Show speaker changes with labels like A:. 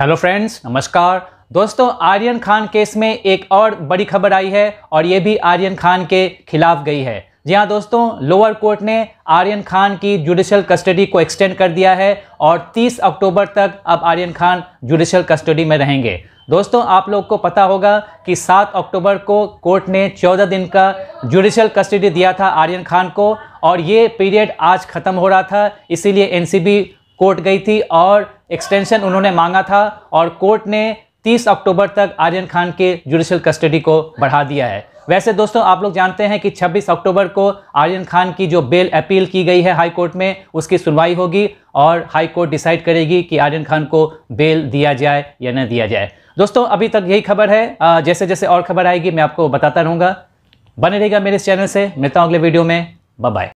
A: hello friends नमस्कार दोस्तों Aryan Khan case में एक और बड़ी खबर आई है और ये भी आर्यन खान के खिलाफ गई है जी हाँ दोस्तों लोअर कोर्ट ने आर्यन खान की जुडिशल कस्टडी को एक्सटेंड कर दिया है और 30 अक्टूबर तक अब आर्यन खान जुडिशल कस्टडी में रहेंगे दोस्तों आप लोग को पता होगा कि 7 अक्टूबर को कोर्ट ने 14 दिन का जुडिशल कस्टडी दिया था आर्यन खान को और ये पीरियड आज ख़त्म हो रहा था इसीलिए एनसीबी कोर्ट गई थी और एक्सटेंशन उन्होंने मांगा था और कोर्ट ने 30 अक्टूबर तक आर्यन खान के जुडिशल कस्टडी को बढ़ा दिया है वैसे दोस्तों आप लोग जानते हैं कि 26 अक्टूबर को आर्यन खान की जो बेल अपील की गई है हाई कोर्ट में उसकी सुनवाई होगी और हाई कोर्ट डिसाइड करेगी कि आर्यन खान को बेल दिया जाए या न दिया जाए दोस्तों अभी तक यही खबर है जैसे जैसे और खबर आएगी मैं आपको बताता रहूँगा बने रहेगा मेरे इस चैनल से मिलता हूँ अगले वीडियो में बाय